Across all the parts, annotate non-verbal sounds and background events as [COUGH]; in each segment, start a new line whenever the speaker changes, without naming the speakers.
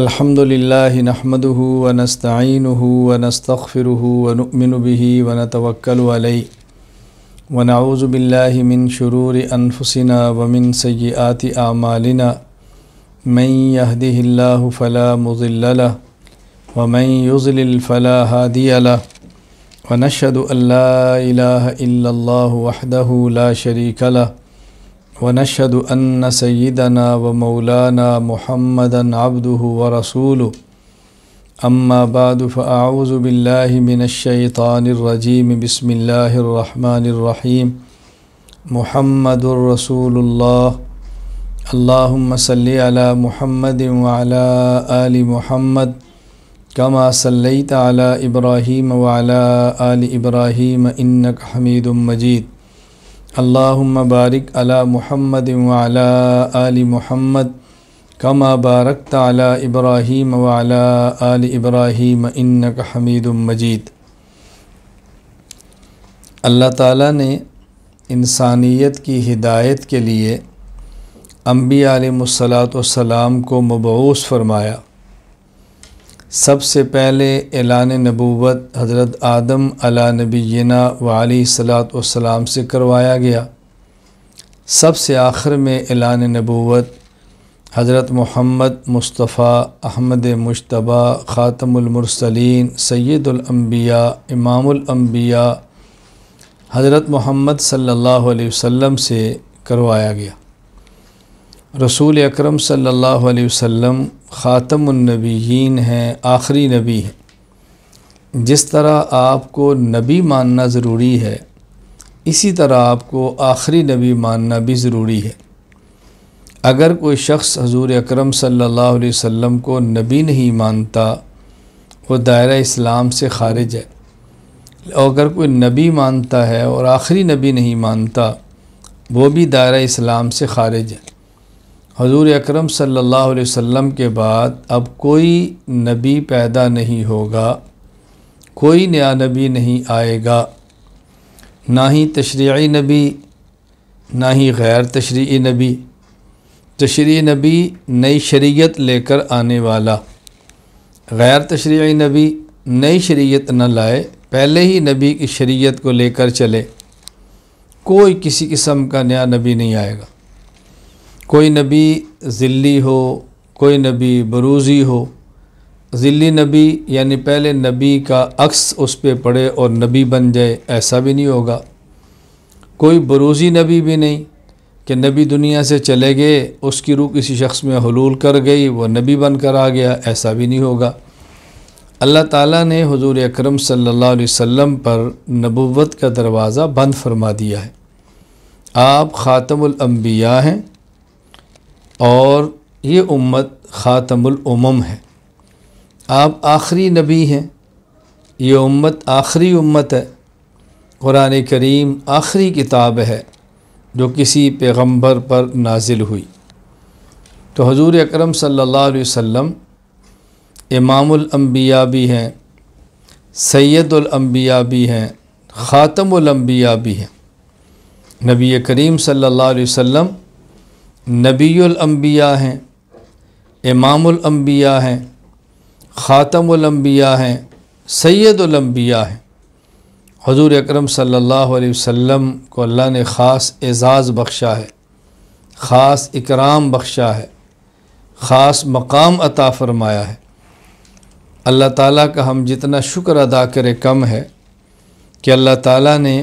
الحمد لله نحمده ونستعينه ونستغفره ونؤمن به ونتوكل عليه ونعوذ بالله من شرور أنفسنا ومن سيئات أعمالنا من يهده الله فلا مضل له ومن يضلل فلا هادي له ونشهد أن لا إله إلا الله وحده لا شريك له ونشهد أن سيدنا ومولانا محمدا عبده ورسوله أما بعد فأعوذ بالله من الشيطان الرجيم بسم الله الرحمن الرحيم محمد رسول الله اللهم صل على محمد وعلى آل محمد كما صليت على إبراهيم وعلى آل إبراهيم إنك حميد مجيد अल्लाहुम्मा बारिक अला मुहम्मद वाला आल मुहम्मद कमा बारकत अला इब्राहीम वाला आल इब्राहीम इन्नक हमीद मजीद अल्लाह ताला ने इंसानियत की हिदायत के लिए अम्बी आलमसलात सलाम को मबूस फरमाया सबसे पहले एलान नबूत हज़रत आदम अला नबीना वाली सलात वसलाम से करवाया गया सबसे आखिर में एलान नबूत हज़रत मोहम्मद मुस्तफ़ा अहमद मुशतबा ख़ातमसलिन सैदुलम्बिया इमामबिया हज़रत मोहम्मद सल्ला वसम से करवाया गया रसूल अकरम सल्लल्लाहु अलैहि वसल्लम ख़ातमनबीन हैं आखिरी नबी हैं जिस तरह आपको नबी मानना ज़रूरी है इसी तरह आपको आखिरी नबी मानना भी ज़रूरी है अगर कोई शख्स हजूर अकरम सल्लल्लाहु अलैहि वसल्लम को नबी नहीं मानता वो दायरा इस्लाम से खारिज है और अगर कोई नबी मानता है और आखिरी नबी नहीं मानता वो भी दायरा इस्लाम से खारिज है हजूर अक्रम सल्लल्लाहु अलैहि वसल्लम के बाद अब कोई नबी पैदा नहीं होगा कोई नया नबी नहीं आएगा ना ही तशरी नबी ना ही गैर तशरी नबी तशरी नबी नई शरीयत लेकर आने वाला गैर तशरी नबी नई शरीयत न लाए पहले ही नबी की शरीयत को लेकर चले कोई किसी किस्म का नया नबी नहीं आएगा कोई नबी ज़िली हो कोई नबी बरूज़ी हो ज़िली नबी यानी पहले नबी का अक्स उस पर पड़े और नबी बन जाए ऐसा भी नहीं होगा कोई बरूज़ी नबी भी नहीं कि नबी दुनिया से चले गए उसकी रूह किसी शख्स में हलूल कर गई वह नबी बन कर आ गया ऐसा भी नहीं होगा अल्लाह ताला ने हुजूर अकरम सल्लल्लाहु अलैहि वसल्लम पर नबुवत का दरवाज़ा बंद फरमा दिया है आप ख़ातमुल अम्बिया हैं और ये उम्मत ख़ातमुलम है आप आखिरी नबी हैं ये उम्मत आखिरी उम्मत है क़ुरान करीम आखिरी किताब है जो किसी पैगंबर पर नाजिल हुई तो हजूर अकरम सल्लल्लाहु अलैहि वसल्लम इमामुल भी हैं सैदुल भी हैं ख़ातमुल भी हैं नबी करीम सल्लल्लाहु अलैहि वसल्लम नबीबिया हैं इमामबिया हैं ख़ातमबिया हैं सैदुलम्बिया हैं हजूर अक्रम सम को अल्लाह ने ख़ास एज़ाज़ बख्शा है ख़ास इकराम बख्शा है ख़ास मकाम अता फ़रमाया है अल्लाह ताली का हम जितना शुक्र अदा करें कम है कि अल्लाह ताली ने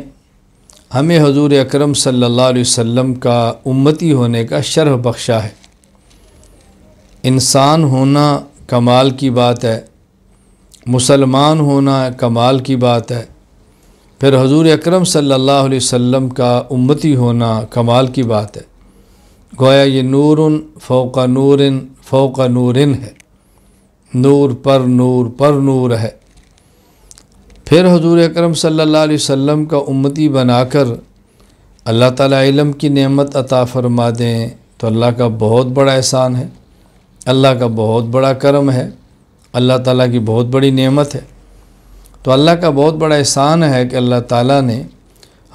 हमें हजूर अक्रम सल्लल्लाहु अलैहि वसल्लम का उम्मती होने का शर्फ बख्शा है इंसान होना कमाल की बात है मुसलमान होना कमाल की बात है फिर हजूर अक्रम सल्लल्लाहु अलैहि वसल्लम का उम्मती होना कमाल की बात है गोया ये नूर फ़ोका नूर फ़ोका नूर है नूर पर नूर पर नूर है फिर हजूर अक्रम सल्ला वम का उम्मती बनाकर अल्लाह ताला की नेमत अता फरमा दें तो अल्लाह का बहुत बड़ा एहसान है अल्लाह का बहुत बड़ा करम है अल्लाह ताला की बहुत बड़ी नेमत है तो अल्लाह का बहुत बड़ा एहसान है कि अल्लाह ताला ने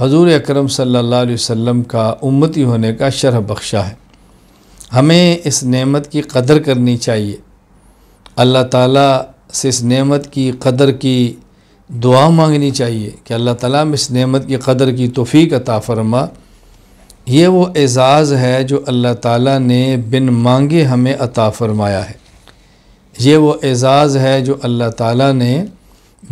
हजूर अकरम सल्लल्लाहु अलैहि वसल्लम का उम्मती होने का शरह बख्शा है हमें इस नेमत की कदर करनी चाहिए अल्लाह ताला से इस नेमत की कदर की दुआ मांगनी चाहिए कि अल्लाह ताला इस नेमत की कदर की तोफ़ी अता फ़रमा ये वो एज़ाज़ है जो अल्लाह ताला ने बिन मांगे हमें अता फ़रमाया है ये वो एज़ाज़ है जो अल्लाह ताला ने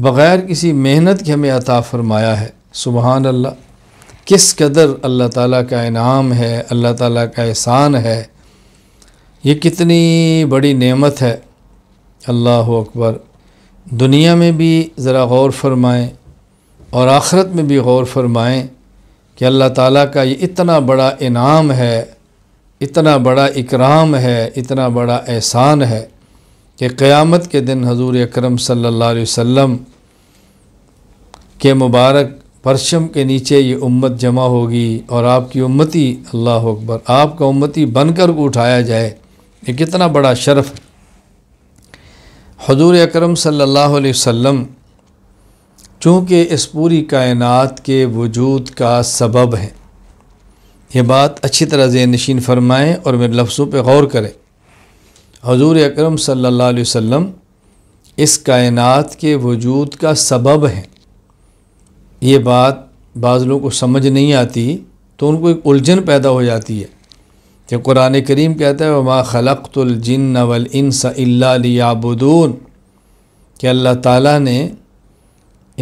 बग़ैर किसी मेहनत के हमें अता फ़रमाया है सुबहान अल्लाह किस कदर अल्लाह ताला का इनाम है अल्लाह ताला का एहसान है ये कितनी बड़ी नेमत है अल्लाह अकबर दुनिया में भी ज़रा गौर फरमाएँ और आखरत में भी गौर फरमाएँ कि अल्लाह ताला का ये इतना बड़ा इनाम है इतना बड़ा इकराम है इतना बड़ा एहसान है कि क़यामत के दिन हजूर अक्रम सल्ला के मुबारक परचम के नीचे ये उम्मत जमा होगी और आपकी उम्मती अल्लाह अकबर आपका उम्मती बनकर उठाया जाए ये कितना बड़ा शर्फ़ हजूर अकरम सल्लल्लाहु अलैहि वसल्लम चूँकि इस पूरी कायनात के वजूद का सबब हैं यह बात अच्छी तरह जे नशीन फरमाएँ और मेरे लफ्ज़ों पर गौर करें हजूर अकरम सल्लल्लाहु अलैहि वसल्लम इस कायनात के वजूद का सबब हैं ये बात बाज़ लोगों को समझ नहीं आती तो उनको एक उलझन पैदा हो जाती है जो कुरान करीम कहता है वमा खलक़ुलजिन वलस अल्लाबून कि अल्लाह ताला ने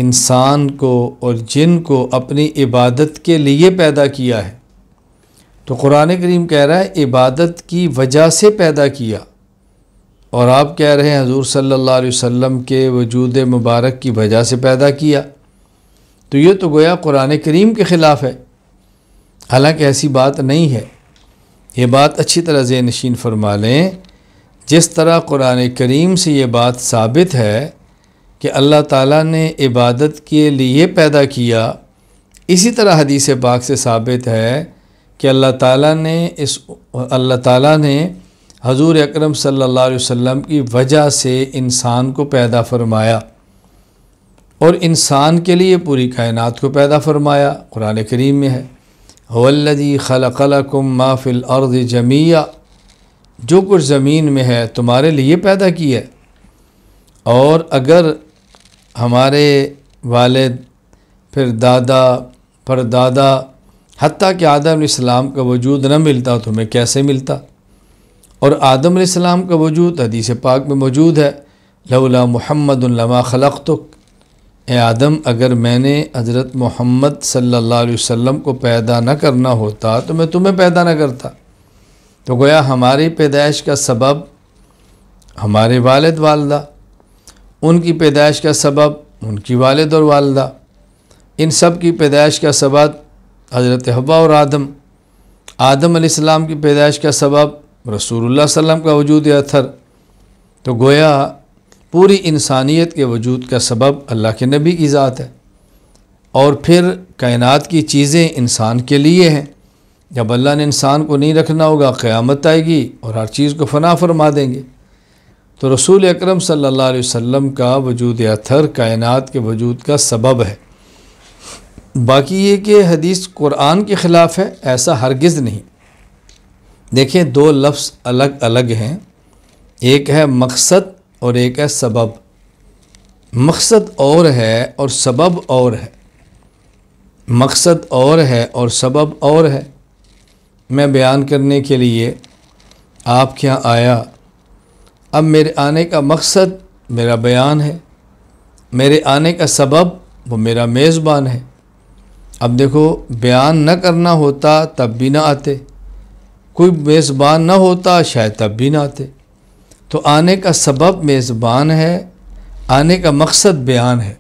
इंसान को और जिन को अपनी इबादत के लिए पैदा किया है तो कुरान करीम कह रहा है इबादत की वजह से पैदा किया और आप कह रहे हैं हजूर सल्ला वसल्लम के वजूद मुबारक की वजह से पैदा किया तो ये तो गोया कुरान करीम के ख़िलाफ़ है हालांकि ऐसी बात नहीं है ये बात अच्छी तरह से नशीन फरमा लें जिस तरह कुरान करीम से ये बात साबित है कि अल्लाह ताला ने इबादत के लिए पैदा किया इसी तरह हदीस पाक से साबित है कि अल्लाह ताला ने इस अल्लाह ताला ने हजूर अकरम सल्लल्लाहु अलैहि वसल्लम की वजह से इंसान को पैदा फरमाया और इंसान के लिए पूरी कायनात को पैदा फरमाया कुरान करीम में है खल खलकलकुम माफिल अर्द जमिया जो कुछ ज़मीन में है तुम्हारे लिए पैदा की है और अगर हमारे वालद फिर दादा पर दादा हती कि आदम इस्लाम का वजूद न मिलता तो तुम्हें कैसे मिलता और आदम इस्लाम का वजूद हदीस पाक में मौजूद है लौला महमद लमा खलक तुक आदम अगर मैंने हज़रत मोहम्मद सल्लल्लाहु अलैहि वसल्लम को पैदा न करना होता तो मैं तुम्हें पैदा न करता तो गोया हमारी पैदाइश का सबब हमारे वालद वालदा उनकी पैदाइश का सबब उनकी वालद और वालदा इन सब की पैदाइश का सबब हज़रत हब्बा और आदम आदम आसमाम की पैदाइश का सबब रसूलुल्लाह सल्लम का वजूद अथर तो गोया पूरी इंसानियत के वजूद का सबब अल्लाह के नबी की ज़ात है और फिर कायनात की चीज़ें इंसान के लिए हैं जब अल्लाह ने इंसान को नहीं रखना होगा क़्यामत आएगी और हर चीज़ को फना फरमा देंगे तो रसूल अकरम सल्लल्लाहु अलैहि वसल्लम का वजूद अथर कायनात के वजूद का सबब है बाकी ये कि हदीस कुरान के ख़िलाफ़ है ऐसा हरगिज़ नहीं देखें दो लफ्ज़ अलग अलग हैं एक है मकसद और एक है सबब मकसद और है और सबब और है मकसद और है और सबब और है मैं बयान करने के लिए आपके यहाँ आया अब मेरे आने का मकसद मेरा बयान है मेरे आने का सबब वो मेरा मेज़बान है अब देखो बयान न करना होता तब भी ना आते कोई मेज़बान ना होता शायद तब भी ना आते तो आने का सबब मेज़बान है आने का मकसद बयान है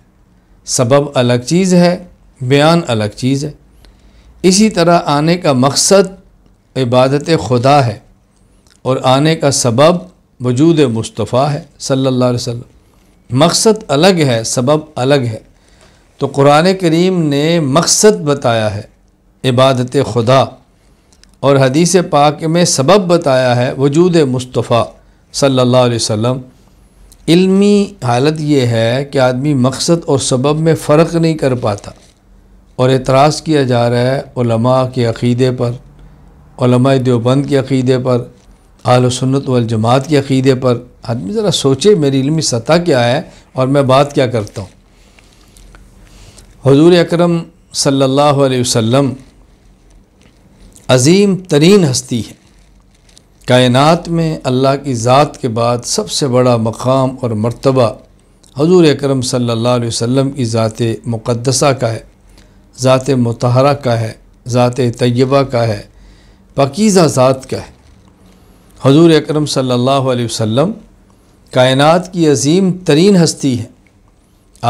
सबब अलग चीज़ है बयान अलग चीज़ है इसी तरह आने का मकसद इबादत खुदा है और आने का सबब वजूद मुस्तफ़ा है सल्लल्लाहु अलैहि वसल्लम मकसद अलग है सबब अलग है तो कुरान करीम ने मकसद बताया है इबादत खुदा और हदीस पाक में सबब बताया है वजूद मुस्तफ़ा सल्लल्लाहु अलैहि वसल्लम इल्मी हालत ये है कि आदमी मकसद और सबब में फ़र्क नहीं कर पाता और एतराज़ किया जा रहा है के अक़ीदे पर देवबंद के अक़ीदे पर आल सुन्नत वलजमात के अक़ीदे पर आदमी ज़रा सोचे मेरी इलमी सतह क्या है और मैं बात क्या करता हूँ हजूर अक्रम सल्लल्लाहु अलैहि वसल्लम अज़ीम तरीन हस्ती है कायनात में अल्लाह की ज़ात के बाद सबसे बड़ा मकाम और मर्तबा हजूर अक्रम सल्ला की ज़ात मुक़दसा का है ज़ात मतहरा का है ज़ात तय्यबा का है पकीज़ा ज़ात का है हजूर अक्रम सल्ला वम की अजीम तरीन हस्ती है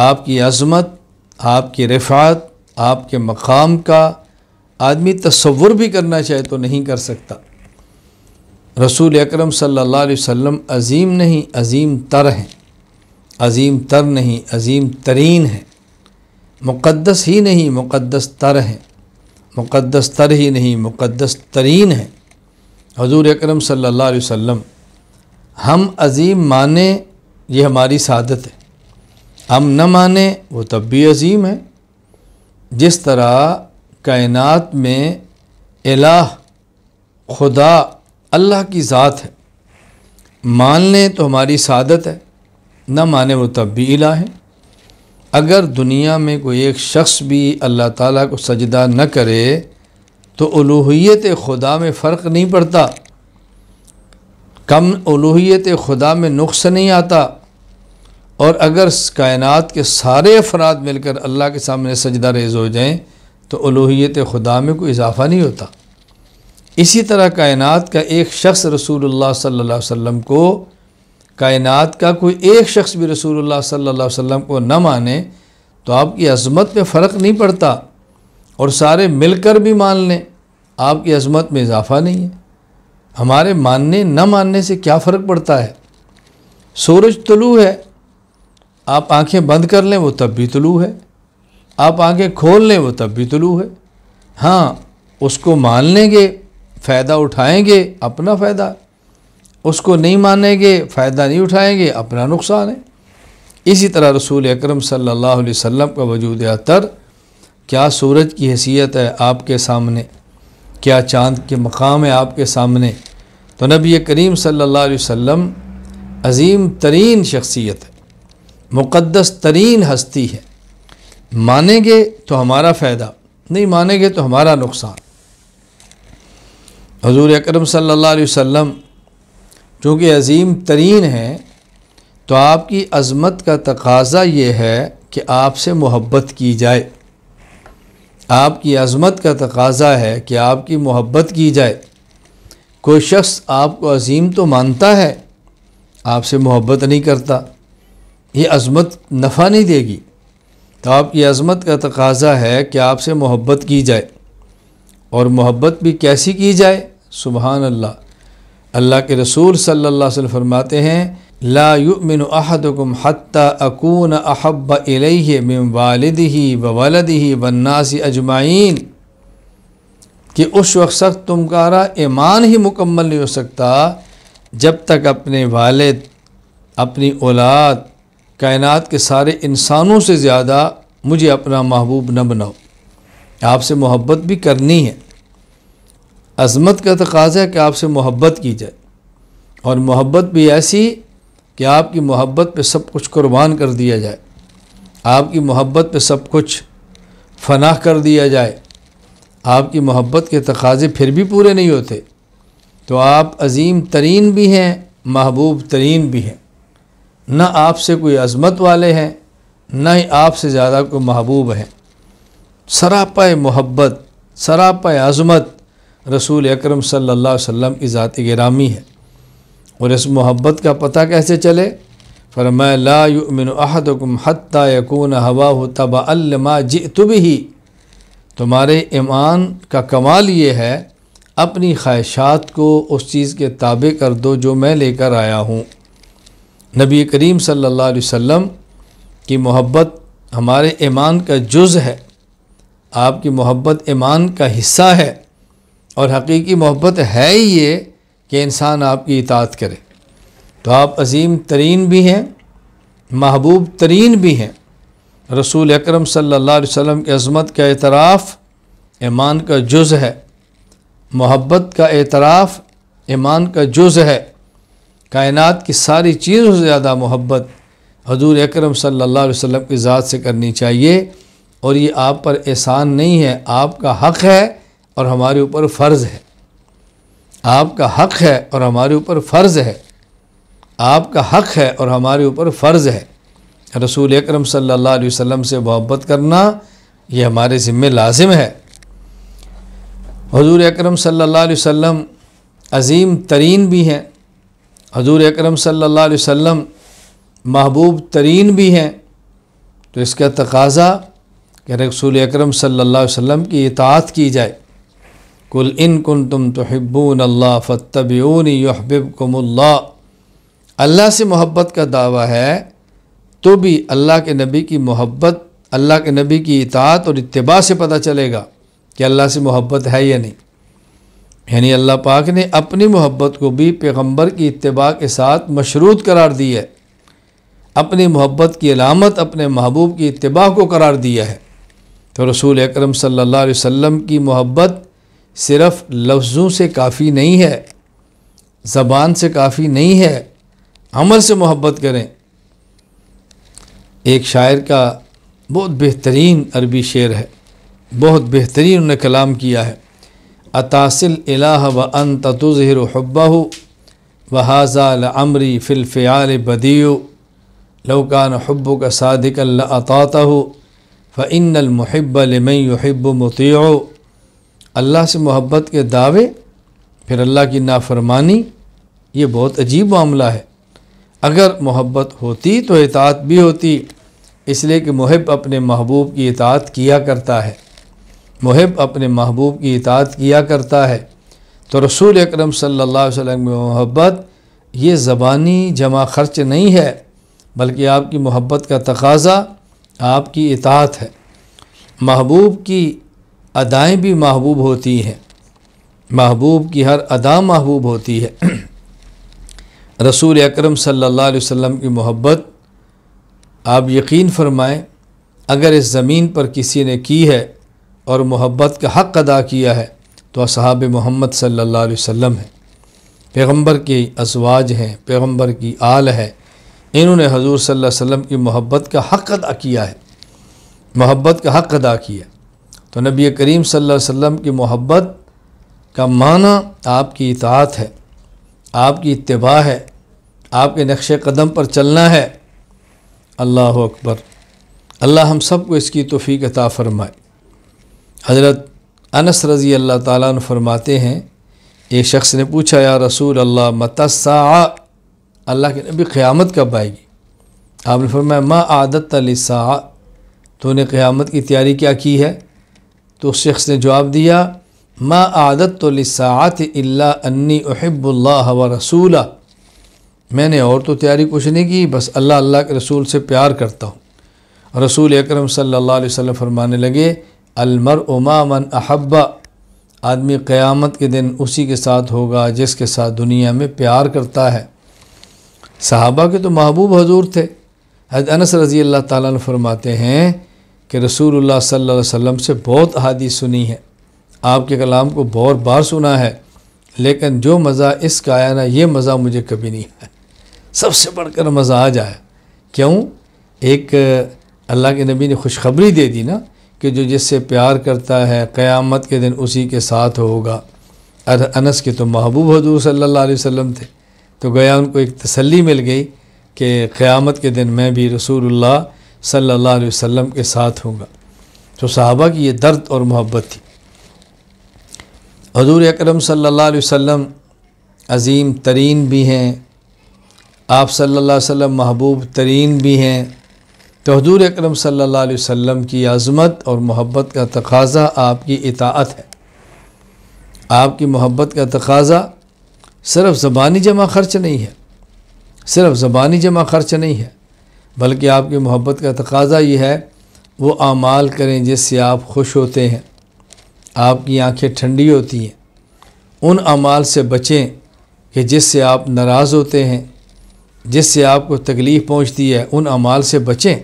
आपकी अजमत आपकी रफ़ात आपके मकाम का आदमी तस्वुर भी करना चाहे तो नहीं कर सकता रसूल अकरम सल्लल्लाहु अलैहि वसल्लम अजीम नहीं अजीम तर हैं अजीम तर नहीं अजीम तरीन हैं मुक़दस ही नहीं मुक़दस तर हैं मुक़दस तर ही नहीं मुक़दस तरीन हैं हजूर अकरम सल्लल्लाहु अलैहि वसल्लम हम अजीम माने ये हमारी सादत है हम न माने वो तब भी अजीम है जिस तरह कायनत में अला खुदा अल्लाह की ज़ात है मान लें तो हमारी सादत है न माने वो तब भी इला है अगर दुनिया में कोई एक शख्स भी अल्लाह ताला को सजदा न करे तो उलूहियत खुदा में फ़र्क नहीं पड़ता कम उलूहियत खुदा में नुस नहीं आता और अगर कायनात के सारे अफराद मिलकर अल्लाह के सामने सजदा रेज हो जाएं तो उलूहियत खुदा में कोई इजाफ़ा नहीं होता इसी तरह कायनात का एक शख्स रसूलुल्लाह सल्लल्लाहु अलैहि वसल्लम को कायनात का कोई एक शख्स भी रसूलुल्लाह सल्लल्लाहु अलैहि वसल्लम को न माने तो आपकी अजमत में फ़र्क नहीं पड़ता और सारे मिलकर भी मान लें आपकी अजमत में इजाफ़ा नहीं है हमारे मानने न मानने से क्या फ़र्क पड़ता है सूरज तुलू है आप आंखें बंद कर लें वो तब भी तुलू है आप आंखें खोल लें वो तब भी तुलू है हाँ उसको मान लेंगे फ़ायदा उठाएंगे अपना फ़ायदा उसको नहीं मानेंगे फ़ायदा नहीं उठाएंगे अपना नुकसान है इसी तरह रसूल अकरम सल्लल्लाहु अलैहि वसल्लम का वजूद अतर क्या सूरज की हैसियत है आपके सामने क्या चांद के मकाम है आपके सामने तो नबी करीम सल्लल्लाहु अलैहि वसल्लम अजीम तरीन शख्सियत है मुक़दस तरीन हस्ती है मानेंगे तो हमारा फ़ायदा नहीं मानेंगे तो हमारा नुकसान हजूर अक्रम सल्ला वम चूँकि अजीम तरीन हैं तो आपकी अज़मत का तकाजा ये है कि आपसे मोहब्बत की जाए आपकी अज़मत का तकाजा है कि आपकी मोहब्बत की जाए कोई शख्स आपको अजीम तो मानता है आपसे मोहब्बत नहीं करता ये अज़मत नफ़ा नहीं देगी तो आपकी अज़मत का तकाजा है कि आपसे मोहब्बत की जाए और मोहब्बत भी कैसी की जाए सुबहान अल्लाह अल्लाह के रसूल सल्लल्लाहु अलैहि वसल्लम फरमाते हैं ला युमिन अहदकुम हत्ता अकून अहब इलैहि मिन वालिदिही व वलदिही वन्नासी अजमाइन कि उस वक्त तुम कारा ईमान ही मुकम्मल नहीं हो सकता जब तक अपने वालिद अपनी औलाद कायनात के सारे इंसानों से ज़्यादा मुझे अपना महबूब न बनाओ आपसे मोहब्बत भी करनी है अजमत का तकाजा है कि आपसे मोहब्बत की जाए और मोहब्बत भी ऐसी कि आपकी मोहब्बत पे सब कुछ कुर्बान कर दिया जाए आपकी मोहब्बत पे सब कुछ फना कर दिया जाए आपकी मोहब्बत के तकाजे फिर भी पूरे नहीं होते तो आप अजीम तरीन भी हैं महबूब तरीन भी हैं ना आपसे कोई अजमत वाले हैं ना ही आपसे ज़्यादा कोई महबूब हैं सरापा मोहब्बत सरापा अजमत रसूल अकरम सल्लल्लाहु अलैहि वसल्लम की ज़ात गिरामी है और इस मोहब्बत का पता कैसे चले फरमा लामिन अहदम हती यकून हवा हो तब अल्लमा जी तुब ही तुम्हारे ईमान का कमाल ये है अपनी ख्वाहिशात को उस चीज़ के ताबे कर दो जो मैं लेकर आया हूँ नबी करीम सल्लल्लाहु अलैहि वसल्लम की मोहब्बत हमारे ईमान का जुज़ है आपकी मोहब्बत ईमान का हिस्सा है और हकीकी मोहब्बत है ही ये कि इंसान आपकी इतात करे तो आप अजीम तरीन भी हैं महबूब तरीन भी हैं रसूल अकरम सल्लल्लाहु अलैहि वसल्लम की अज़मत का एतराफ़ ईमान का जुज़ है मोहब्बत का एतराफ़ ईमान का जुज़ है कायनात की सारी चीज़ों से ज़्यादा मोहब्बत हजूर अक्रम सल्ला वसम की ज़ात से करनी चाहिए और ये आप पर एहसान नहीं है आपका हक़ है और हमारे ऊपर फ़र्ज़ है आपका हक है और हमारे ऊपर फ़र्ज़ है आपका हक है और हमारे ऊपर फ़र्ज़ है रसूल अकरम सल्लल्लाहु अलैहि वसल्लम से मोहब्बत करना ये हमारे ज़िम्मे लाजिम है हजूर अकरम सल्लल्लाहु अलैहि वसल्लम अजीम तरीन भी हैं हजूर अकरम सल्लल्लाहु अलैहि वसल्लम महबूब तरीन भी हैं तो इसका तकाजा कि रसूल अकरम सल्लल्लाहु अलैहि वसल्लम की इतात की जाए कुल इन कुन तुम तो हिब्बून अल्लाह फ़तबूनी यहबिबकुमल्ला अल्लाह से मोहब्बत का दावा है तो भी अल्लाह के नबी की मोहब्बत अल्लाह के नबी की इतात और इतबा से पता चलेगा कि अल्लाह से मोहब्बत है या नहीं यानी अल्लाह पाक ने अपनी मोहब्बत को भी पैगम्बर की इतबा के साथ मशरूत करार दी है अपनी मोहब्बत की अलामत अपने महबूब की इतबा को करार दिया है तो रसूल अक्रम सल्ला अलैहि की मोहब्बत सिर्फ लफ्ज़ों से काफ़ी नहीं है ज़बान से काफ़ी नहीं है अमल से मोहब्बत करें एक शायर का बहुत बेहतरीन अरबी शेर है बहुत बेहतरीन उन्हें कलाम किया है अतासिल इलाह व अन ततुज़हर हब्बा व हाजाल लमरी फ़िलफ़ियाल बदियो लौकान हब्ब का सादिक अताता हो फ़ इन अलमहब हब्ब मुतियो अल्लाह से मोहब्बत के दावे फिर अल्लाह की नाफरमानी ये बहुत अजीब मामला है अगर मोहब्बत होती तो इतात भी होती इसलिए कि महब अपने महबूब की इतात किया करता है महब अपने महबूब की इतात किया करता है तो रसूल अकरम सल्लल्लाहु अलैहि वसल्लम मोहब्बत ये ज़बानी जमा खर्च नहीं है बल्कि आपकी मोहब्बत का तकाजा आपकी इतात है महबूब की अदाएँ भी महबूब होती हैं महबूब की हर अदा महबूब होती है [CLEARS THROAT] रसूल अकरम सल्लल्लाहु अलैहि वसल्लम की मोहब्बत आप यकीन फरमाएं अगर इस ज़मीन पर किसी ने की है और मोहब्बत का हक़ अदा किया है तो असहाब मोहम्मद सल्लल्लाहु अलैहि वसल्लम हैं पैगंबर की अजवाज हैं पैगंबर की आल है इन्होंने हजूर सल्लल्लाहु अलैहि वसल्लम की मोहब्बत का हक़ अदा किया है मोहब्बत का हक़ अदा किया तो नबी करीम सल्लल्लाहु अलैहि वसल्लम की मोहब्बत का माना आपकी इतात है आपकी इतबा है आपके नक्श कदम पर चलना है अल्लाह अकबर अल्लाह हम सब को इसकी तोफ़ी अता फ़रमाए हज़रत अनस रज़ी अल्लाह ताला फरमाते हैं एक शख्स ने पूछा या रसूल अल्लाह मतसा अल्लाह के नबी क़्यामत कब आएगी आपने फरमाया माँ आदत तो तूने क़्यामत की तैयारी क्या की है तो उस शख्स ने जवाब दिया मा आदत तो लिसात अल्ला अन्नी व रसूला मैंने और तो तैयारी कुछ नहीं की बस अल्लाह अल्लाह के रसूल से प्यार करता हूँ रसूल अकरम सल्लल्लाहु अलैहि वसल्लम फरमाने लगे अलमर उमा मन अहब्बा आदमी क़यामत के दिन उसी के साथ होगा जिसके साथ दुनिया में प्यार करता है सहाबा के तो महबूब हजूर थे हज अनस रज़ी अल्लाह ताला फरमाते हैं कि रसूल सल्ला से बहुत हादी सुनी है आपके कलाम को बहुत बार सुना है लेकिन जो मज़ा इसका आया ना ये मज़ा मुझे कभी नहीं आया सबसे बढ़कर मज़ा आज आया क्यों एक अल्लाह के नबी ने खुशखबरी दे दी ना कि जो जिससे प्यार करता है क़यामत के दिन उसी के साथ होगा अनस के तो महबूब हजूर सल्ला वसम थे तो गया उनको एक तसली मिल गई कि क़्यामत के दिन मैं भी रसूल्ला सल्लल्लाहु अलैहि वसल्लम के साथ होगा तो सहाबा की ये दर्द और मोहब्बत थी हजूर अक्रम सल्ला वम अज़ीम तरीन भी हैं आप सल्ला वम महबूब तरीन भी हैं तो हजूर अक्रम सल्ला वम की आज़मत और मोहब्बत का तकाजा आपकी इतात है आपकी मोहब्बत का तकाजा सिर्फ ज़बानी जमा खर्च नहीं है सिर्फ ज़बानी जमा खर्च नहीं है बल्कि आपकी मोहब्बत का तकाजा ये है वो आमाल करें जिससे आप खुश होते हैं आपकी आंखें ठंडी होती हैं उन अमाल से बचें कि जिससे आप नाराज़ होते हैं जिससे आपको तकलीफ़ पहुंचती है उन अमाल से बचें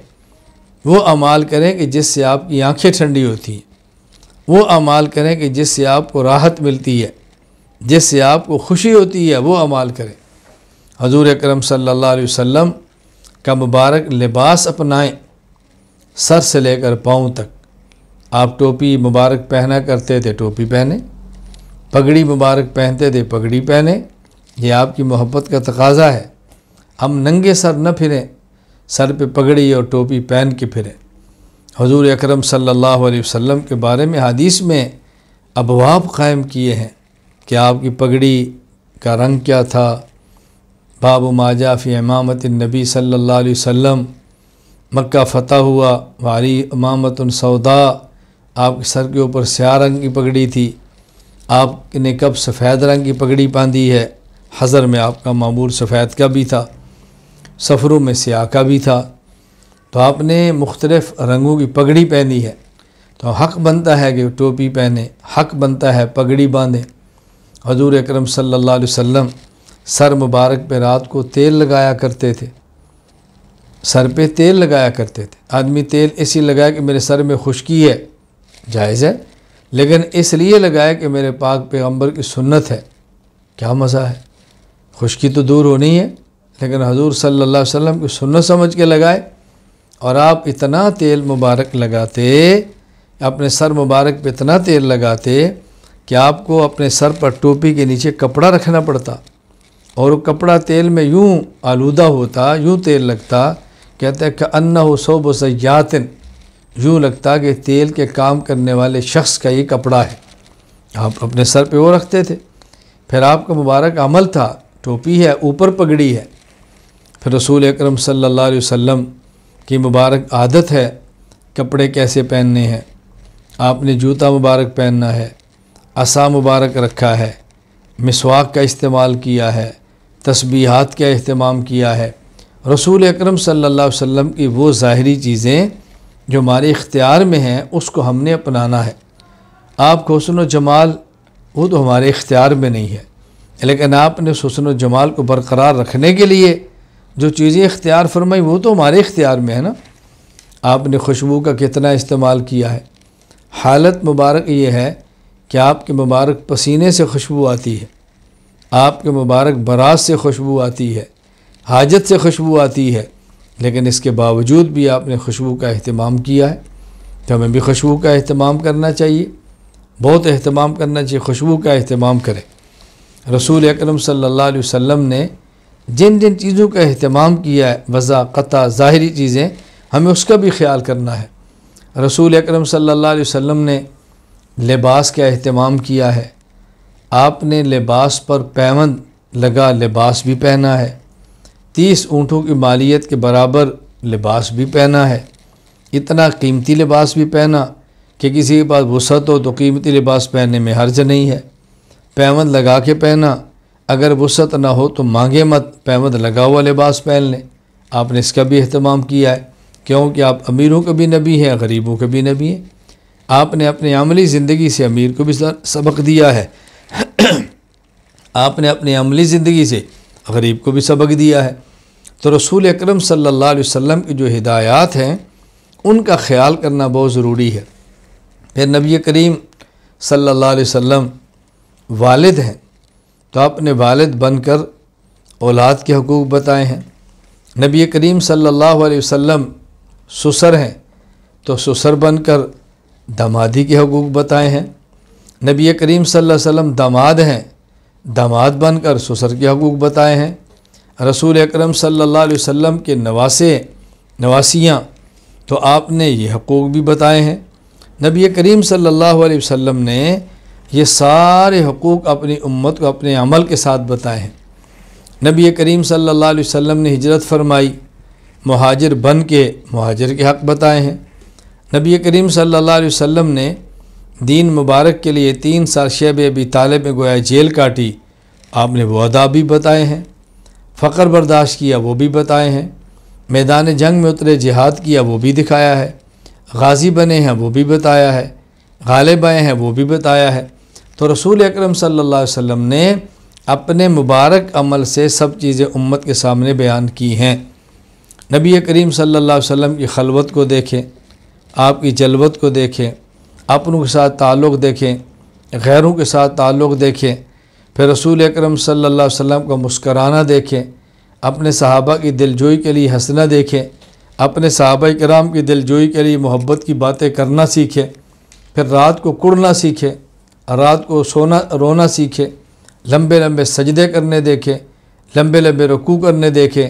वो अमाल करें कि जिससे आपकी आंखें ठंडी होती हैं वो अमाल करें कि जिससे आपको राहत मिलती है जिससे आपको खुशी होती है वो अमाल करें हजूर करम सल्ला वसम का मुबारक लिबास अपनाएं सर से लेकर पाँव तक आप टोपी मुबारक पहना करते थे टोपी पहने पगड़ी मुबारक पहनते थे पगड़ी पहने ये आपकी मोहब्बत का तकाजा है हम नंगे सर न फिरें सर पे पगड़ी और टोपी पहन के फिरें हजूर अक्रम सल्लल्लाहु अलैहि वसल्लम के बारे में हदीस में अबवाब कायम किए हैं कि आपकी पगड़ी का रंग क्या था बाबू माजा फ़ी इमामत नबी सल्ला वम मक्का फ़तह हुआ वारी इमामत सौदा आपके सर के ऊपर स्याह रंग की पगड़ी थी आपने कब सफ़ेद रंग की पगड़ी बांधी है हज़र में आपका मामूर सफ़ेद का भी था सफ़रों में स्याह का भी था तो आपने मुख्तलफ़ रंगों की पगड़ी पहनी है तो हक़ बनता है कि टोपी पहने हक़ बनता है पगड़ी बांधें हजूर अक्रम सल्ला वम सर मुबारक पे रात को तेल लगाया करते थे सर पे तेल लगाया करते थे आदमी तेल इसी लगाया कि मेरे सर में खुशकी है जायज़ है लेकिन इसलिए लगाया कि मेरे पाक पैगम्बर की सुन्नत है क्या मज़ा है खुशकी तो दूर होनी है लेकिन हजूर सल्ला वसम की सुन्नत समझ के लगाए और आप इतना तेल मुबारक लगाते अपने सर मुबारक पे इतना तेल लगाते कि आपको अपने सर पर टोपी के नीचे कपड़ा रखना पड़ता और वो कपड़ा तेल में यूँ आलूदा होता यूँ तेल लगता कहते हैं कि अन्ना हो सोब सयातिन यूँ लगता कि तेल के काम करने वाले शख्स का ये कपड़ा है आप अपने सर पे वो रखते थे फिर आपका मुबारक अमल था टोपी है ऊपर पगड़ी है फिर रसूल अकरम सल्लल्लाहु अलैहि वसल्लम की मुबारक आदत है कपड़े कैसे पहनने हैं आपने जूता मुबारक पहनना है असा मुबारक रखा है मिसवाक का इस्तेमाल किया है तस्बीहात का अहतमाम किया है रसूल अकरम सल्लल्लाहु अलैहि वसल्लम की वो ज़ाहरी चीज़ें जो हमारे इख्तियार में हैं उसको हमने अपनाना है आप हसन जमाल वो तो हमारे इख्तियार में नहीं है लेकिन आपने हसन जमाल को बरकरार रखने के लिए जो चीज़ें इख्तियार फरमाई वो तो हमारे इख्तियार में है ना आपने खुशबू का कितना इस्तेमाल किया है हालत मुबारक ये है कि आपके मुबारक पसीने से खुशबू आती है आपके मुबारक बरात से खुशबू आती है हाजत से खुशबू आती है लेकिन इसके बावजूद भी आपने खुशबू का अहतमाम किया है तो हमें भी खुशबू का अहतमाम करना चाहिए बहुत अहतमाम करना चाहिए खुशबू का अहतमाम करें रसूल अकरम सल्लल्लाहु अलैहि वसल्लम ने जिन जिन चीज़ों का अहतमाम किया है वज़ा क़ा ज़ाहरी चीज़ें हमें उसका भी ख्याल करना है रसूल अक्रम सल्ला अलैहि ने लिबास का अहतमाम किया है आपने लिबास पर पैवंद लगा लिबास भी पहना है तीस ऊँटों की मालियत के बराबर लिबास भी पहना है इतना कीमती लिबास भी पहना कि किसी के पास वसत हो तो कीमती लिबास पहनने में हर्ज नहीं है पैवंद लगा के पहना अगर वसत ना हो तो मांगे मत पैवंद लगा हुआ लिबास पहन लें आपने इसका भी अहतमाम किया है क्योंकि आप अमीरों के भी नबी हैं गरीबों के भी नबी हैं आपने अपने आमली ज़िंदगी से अमीर को भी सबक दिया है आपने अपनी अमली ज़िंदगी से गरीब को भी सबक दिया है तो रसूल अक्रम सल्लल्लाहु की जो हिदायत हैं उनका ख्याल करना बहुत ज़रूरी है फिर नबी करीम सल्लल्लाहु अलैहि हैं तो अपने बन बनकर औलाद के हकूक़ बताए हैं नबी करीम सल्लल्लाहु अलैहि हैं तो बन बनकर दमादी के हकूक़ बताए हैं नबी करीम सल्लल्लाहु अलैहि वसल्लम दामाद हैं तो दामाद बनकर ससुर के हकूक़ बताए हैं रसूल अकरम सल्लल्लाहु अलैहि वसल्लम के नवासे नवासियाँ तो आपने ये हकूक़ भी बताए हैं नबी करीम सल्लल्लाहु अलैहि वसल्लम ने ये सारे हकूक़ अपनी उम्मत को अपने अमल के साथ बताए हैं नबी करीम सल्लल्लाहु अलैहि वसल्लम ने हिजरत फरमाई महाजर बन के महाजर के हक़ बताए हैं नबी करीम सल्लल्लाहु अलैहि वसल्लम ने दीन मुबारक के लिए तीन साल शेब अबी तालब में गोया जेल काटी आपने वो अदा भी बताए हैं फ़ख्र बर्दाश्त किया वो भी बताए हैं मैदान जंग में उतरे जिहाद किया वो भी दिखाया है गाजी बने हैं वो भी बताया है गालिब आए हैं वो भी बताया है तो रसूल अकरम सम ने अपने मुबारक अमल से सब चीज़ें उम्मत के सामने बयान की हैं नबी करीम सल्लल्लाहु अलैहि वसल्लम की खलवत को देखें आपकी जलवत को देखें अपनों के साथ ताल्लुक़ देखें गैरों के साथ ताल्लुक़ देखें फिर रसूल अकरम सल्लल्लाहु अलैहि वसल्लम का मुस्कराना देखें अपने सहाबा की दिलजोई के लिए हंसना देखें अपने सहाबा कराम की दिलजोई के लिए मोहब्बत की बातें करना सीखें फिर रात को कुड़ना सीखें रात को सोना रोना सीखें लंबे लंबे सजदे करने देखें लंबे लंबे रकू करने देखें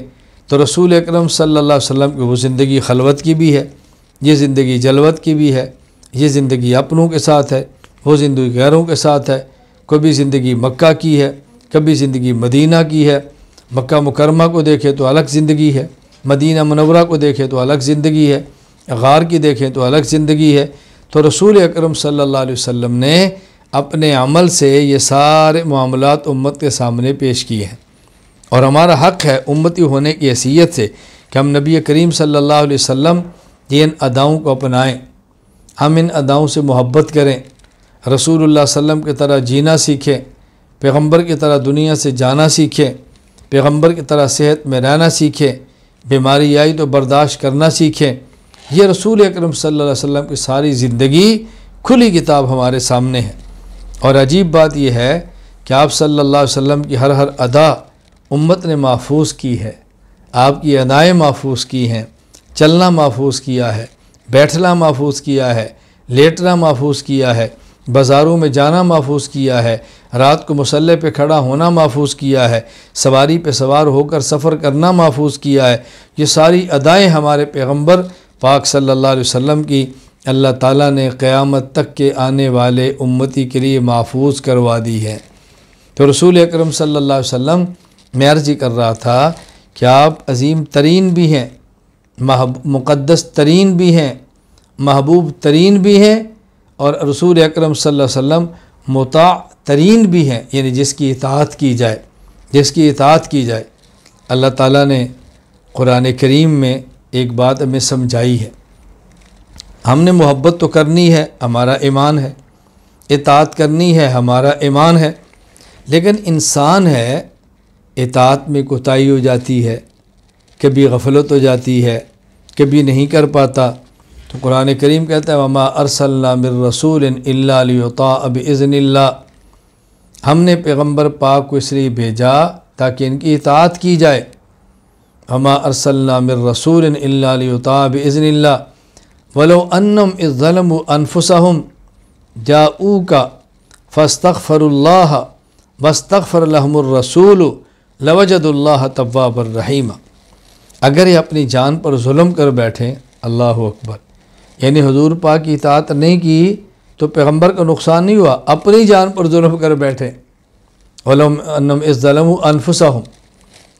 तो रसूल अकरम सल्लल्लाहु अलैहि वसल्लम की वो ज़िंदगी खलवत की भी है ये ज़िंदगी जलवत की भी है ये ज़िंदगी अपनों के साथ है वो ज़िंदगी गैरों के साथ है कभी ज़िंदगी मक्का की है कभी ज़िंदगी मदीना की है मक्का मुकरमा को देखें तो अलग ज़िंदगी है मदीना मनवरा को देखें तो अलग ज़िंदगी है गार की देखें तो अलग ज़िंदगी है तो रसूल अकरम सल्लल्लाहु अलैहि वसल्लम ने अपने अमल से ये सारे मामलात उम्मत के सामने पेश किए हैं और हमारा हक है उम्मती होने की हैसीत से कि हम नबी करीम सल्ला अलैहि वसल्लम की इन अदाओं को अपनाएँ हम इन अदाओं से मोहब्बत करें रसूल वसम की तरह जीना सीखें पैगम्बर की तरह दुनिया से जाना सीखें पैगम्बर की तरह सेहत में रहना सीखें बीमारी आई तो बर्दाश्त करना सीखें यह रसूल अक्रम सल्लम की सारी ज़िंदगी खुली किताब हमारे सामने है और अजीब बात यह है कि आप सल्ला वम की हर हर अदा उम्मत ने महफूज की है आपकी अदाएँ महफूज की हैं चलना महफूज किया है बैठना महफूज किया है लेटना महफूज किया है बाज़ारों में जाना महफूज किया है रात को मसल पे खड़ा होना महफूज किया है सवारी पे सवार होकर सफ़र करना महफूज किया है ये सारी अदाएँ हमारे पैगम्बर पाक सल्ला वसम की अल्लाह ताली ने क़्यामत तक के आने वाले उम्मती के लिए महफूज करवा दी है तो रसूल अक्रम सल्ला वसम मैं अर्ज़ी कर रहा था कि आप अजीम तरीन भी हैं मुक़दस तरीन भी हैं महबूब तरीन भी हैं और रसूल अक्रम सम मुता तरीन भी हैं यानी जिसकी इतात की जाए जिसकी इतात की जाए अल्लाह ताली ने क़ुरान करीम में एक बात हमें समझाई है हमने मोहब्बत तो करनी है हमारा ईमान है इतात करनी है हमारा ईमान है लेकिन इंसान है इतात में कोताही हो जाती है कभी गफलत हो जाती है कभी नहीं कर पाता तो कुरान करीम कहता है ममा अरसल्लामिर रसूल अल्लाता अब इज़नल्ला हमने पैगम्बर पाक को इसलिए भेजा ताकि इनकी इतात की जाए हमा अरसल्लामिर रसूल अल्लाता अब इज़नल्ला वलो अनम इज़लम अनफुसहम ऊ का फ़स्तफ़रल्ला वस्तफ़रलहमरसूल तब्बाबर रहीमा अगर ये अपनी जान पर जुल्म कर बैठें अल्लाह अकबर यानी हजूर पा की इतात नहीं की तो पैगम्बर का नुकसान नहीं हुआ अपनी जान पर जुल्म कर बैठे वलम इस ज़लम अनफसा हूँ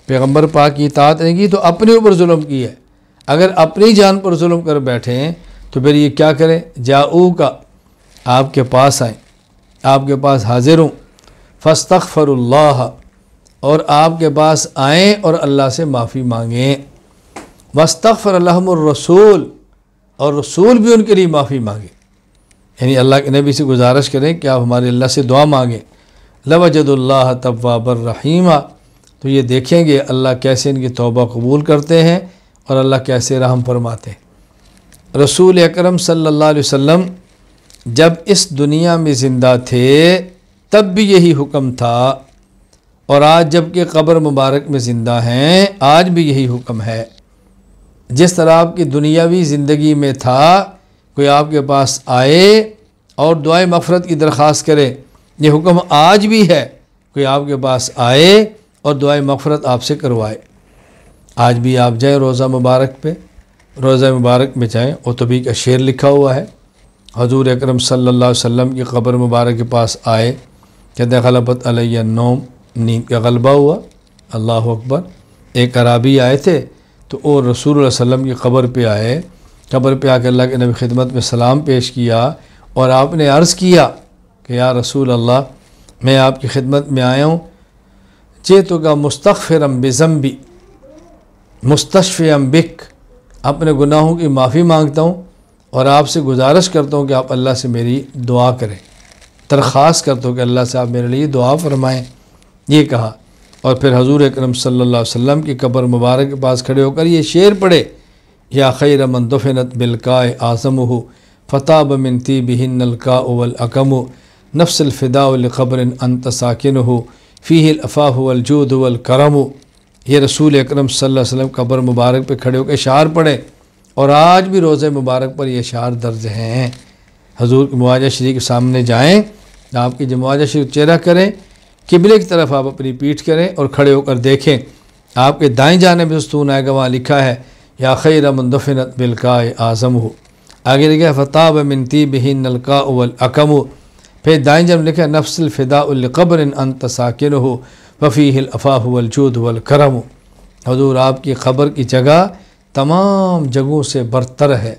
पैगम्बर पा की इतात नहीं की तो अपने ऊपर जुल्म की है अगर अपनी जान पर जुल्म कर बैठे तो फिर ये क्या करें जाऊ का आपके पास आए आपके पास हाजिर हूँ फ़स्तफ़रल्ला और आपके पास आएँ और अल्लाह से माफ़ी मांगें रसूल और रसूल भी उनके लिए माफ़ी मांगे यानी अल्लाह के नबी से गुजारिश करें कि आप हमारे अल्लाह से दुआ मांगें लवजदुल्ला रहीम तो ये देखेंगे अल्लाह कैसे इनकी तोबा कबूल करते हैं और अल्लाह कैसे रहम फरमाते हैं रसूल अक्रम सल्लल्लाहु अलैहि जब इस दुनिया में ज़िंदा थे तब भी यही हुक्म था और आज जबकि कब्र मुबारक में ज़िंदा हैं आज भी यही हुक्म है जिस तरह आपकी दुनियावी ज़िंदगी में था कोई आपके पास आए और दुआ मफ़रत की दरख्वास्त करे ये हुक्म आज भी है कोई आपके पास आए और दुआ मफ़रत आपसे करवाए आज भी आप जाएँ रोज़ा मुबारक पे रोज़ा मुबारक में जाएँ वो तभी का शेर लिखा हुआ है हजूर अक्रम सल्ला वसम की कब्र मुबारक के पास आए कहते खलबत नोम नींद का गलबा हुआ अल्लाह अकबर एक अराबी आए थे तो वो रसूल वसम की ख़बर पे आए ख़बर पे आकर अल्लाह के नबी खिदमत में सलाम पेश किया और आपने अर्ज़ किया कि या रसूल अल्लाह मैं आपकी खिदमत में आया हूँ चेतु का मुस्तफ़रम बेज़म्बी मुस्तफ़ बिक अपने गुनाहों की माफ़ी मांगता हूँ और आपसे गुजारिश करता हूँ कि आप अल्लाह से मेरी दुआ करें दरख्वास्त करता हूँ कि अल्लाह से आप मेरे लिए दुआ फरमाएँ ये कहा और फिर हजूर अक्रम सल्ला वम की कब्र मुबारक के पास खड़े होकर ये शेर पढ़े या खैर अमन दफिनत बिलकाय आज़म हो फ़ता बमनती बिहिन नलका उवल अकम नफ्सलफ़िदाखबर अंत साकििन हो फ़ील करम हो ये रसूल अक्रम सल्लम कब्र मुबारक पर खड़े होकर शार पढ़े और आज भी रोज़ मुबारक पर यह शार दर्ज हैं हजूर के मुआजा शरीर के सामने जाएँ आपकी जो मुआजा शरीर चेहरा करें किबले की तरफ आप अपनी पीठ करें और खड़े होकर देखें आपके दाएं जाने में स्तून आएगा वहाँ लिखा है या खैर मुंदफिनत बिलका आज़म हो आगे लिखा है फ़ताब मिनती बहन नलका उल अकम हो फिर दाएँ जब लिखा है नफसल फ़िदाकब्र अन तसाकिन हो वफ़ी अफ़ाह वलजूद वलकरम हो हजूर आपकी ख़बर की जगह तमाम जगहों से बरतर है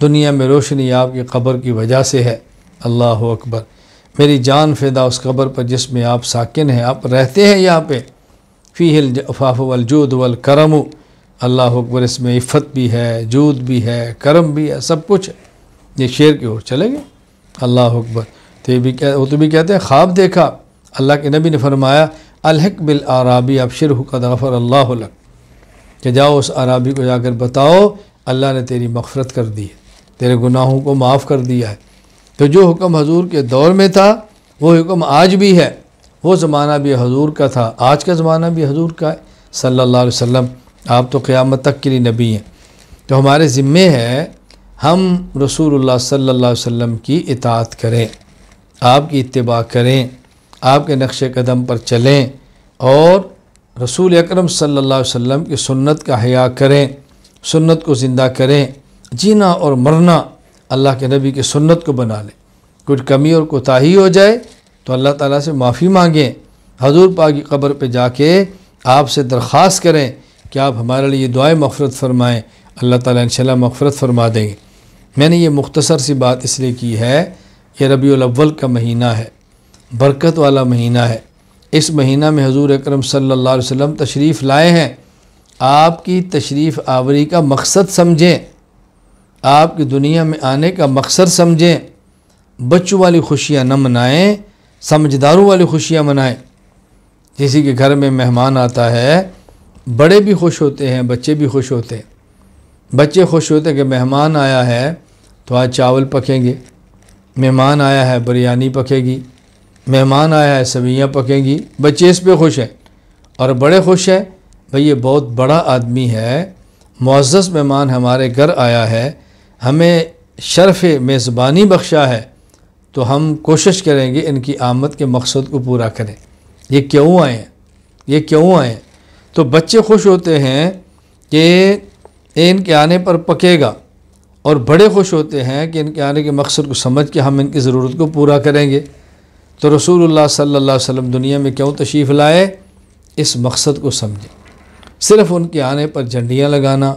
दुनिया में रोशनी आपकी ख़बर की वजह से है अल्लाह अकबर मेरी जान फिदा उस कब्र पर जिसमें आप साकिन हैं आप रहते हैं यहाँ पे फ़ी हिल अफ़ाफ़ वल करम अल्लाह अकबर इसमें इफ़त भी है जूद भी है करम भी है सब कुछ है ये शेर की ओर चले गए अल्लाह अकबर तो ये भी कह वो तो भी कहते हैं ख्वाब देखा अल्लाह के नबी ने फरमाया अलहक बिल आराबी अब शिर गफ़र अल्लाह कि जाओ उस आराबी को जाकर बताओ अल्लाह ने तेरी मफ़रत कर दी है तेरे गुनाहों को माफ़ कर दिया है तो जो हुक्म हजूर के दौर में था वो हुक्म आज भी है वो ज़माना भी हजूर का था आज का ज़माना भी हजूर का है सल्ला वसम आप तो क़्यामत तक के लिए नबी हैं तो हमारे ज़िम्मे है हम रसूल सल्ला अलैहि की इतात करें आपकी इतबा करें आपके नक्श कदम पर चलें और रसूल अकरम सल्ला वसम की सुन्नत का हया करें सुन्नत को ज़िंदा करें जीना और मरना अल्लाह के नबी की सुन्नत को बना लें कुछ कमी और कोताही हो जाए तो अल्लाह ताला से माफ़ी मांगें हजूर पा की कब्र पर जाके आपसे दरख्वास्त करें कि आप हमारे लिए दुआ मफ़रत फरमाएँ अल्लाह ताला इंशाल्लाह मफ़रत फरमा देंगे मैंने ये मुख्तसर सी बात इसलिए की है ये रबी अव्वल का महीना है बरकत वाला महीना है इस महीना में हजूर अक्रम सल्ला वसम तशरीफ़ लाए हैं आपकी तशरीफ़ आवरी का मकसद समझें आपकी दुनिया में आने का मकसद समझें बच्चों वाली खुशियाँ न मनाएं समझदारों वाली खुशियाँ मनाएं किसी के घर में मेहमान आता है बड़े भी खुश होते हैं बच्चे भी खुश होते हैं बच्चे खुश होते हैं कि मेहमान आया है तो आज चावल पकेंगे मेहमान आया है बिरयानी पकेगी मेहमान आया है सवैयाँ पकेंगी बच्चे इस पर खुश हैं और बड़े खुश हैं भाई ये बहुत बड़ा आदमी है मुआज़ मेहमान हमारे घर आया है हमें शर्फ मेज़बानी बख्शा है तो हम कोशिश करेंगे इनकी आमद के मकसद को पूरा करें ये क्यों आए ये क्यों आए तो बच्चे खुश होते हैं कि इनके आने पर पकेगा और बड़े खुश होते हैं कि इनके आने के मकसद को समझ के हम इनकी ज़रूरत को पूरा करेंगे तो रसूलुल्लाह सल्लल्लाहु अलैहि वसल्लम दुनिया में क्यों तशरीफ़ लाए इस मकसद को समझें सिर्फ़ उनके आने पर झंडियाँ लगाना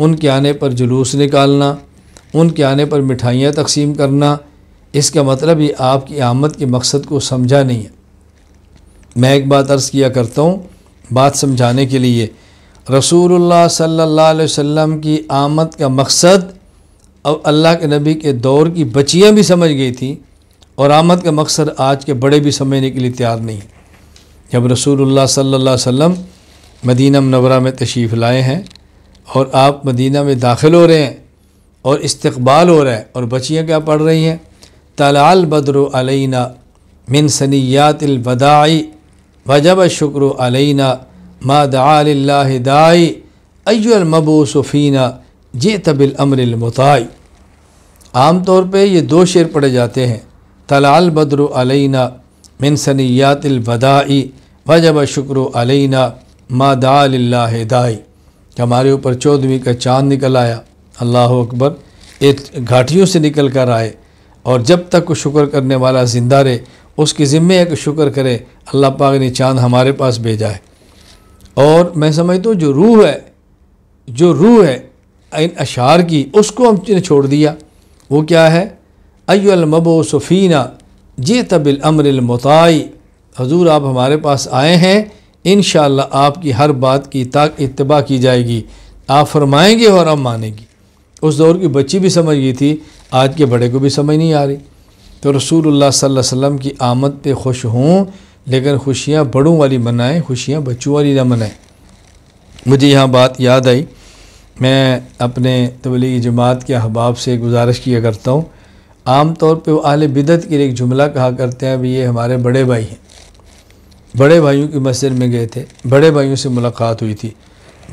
उनके आने पर जुलूस निकालना उनके आने पर मिठाइयाँ तकसीम करना इसका मतलब ही आपकी आमद के मकसद को समझा नहीं है मैं एक बात अर्ज़ किया करता हूँ बात समझाने के लिए रसूलुल्लाह सल्लल्लाहु अलैहि वसल्लम की आमद का मकसद अब अल्लाह के नबी के दौर की बचियाँ भी समझ गई थी और आमद का मकसद आज के बड़े भी समझने के लिए तैयार नहीं जब रसूल सल्ला वम मदीना मनवरा में तशरीफ़ लाए हैं और आप मदीना में दाखिल हो रहे हैं और इस्तबाल हो रहा है और बच्चियाँ क्या पढ़ रही हैं तलाल बद्र अलैना मिन वजब शक्र अलैना मादाल्लादाई अयमबूसफ़ीना जे तबिल अमरमताई आम तौर पर ये दो शेर पढ़े जाते हैं तलाल बद्र अलैना मिन सनियातलबदाई वजब शक्र अलैना मादाल्लादाई कि हमारे ऊपर चौदहवीं का चांद निकल आया अल्लाह अकबर एक घाटियों से निकल कर आए और जब तक शुक्र करने वाला ज़िंदा रहे उसके ज़िम्मे है कि शुक्र करे अल्लाह पाक ने चांद हमारे पास भेजा है और मैं समझता हूँ जो रूह है जो रूह है इन अशार की उसको हमने छोड़ दिया वो क्या है अयमबो सफ़ीना जे तबिल अमरमताई हजूर आप हमारे पास आए हैं इन आपकी हर बात की ताक इतबा की जाएगी आप फरमाएंगे और आप मानेगी उस दौर की बच्ची भी समझ गई थी आज के बड़े को भी समझ नहीं आ रही तो रसूल वसम की आमद पे खुश हूँ लेकिन खुशियाँ बड़ों वाली मनाएं खुशियाँ बच्चों वाली ना मनाएं मुझे यहाँ बात याद आई मैं अपने तबली जमात के अहबाब से गुजारिश किया करता हूँ आम तौर पर वह आल बिदत के लिए एक जुमला कहा करते हैं भी ये हमारे बड़े भाई हैं बड़े भाइयों की मस्जिद में गए थे बड़े भाइयों से मुलाकात हुई थी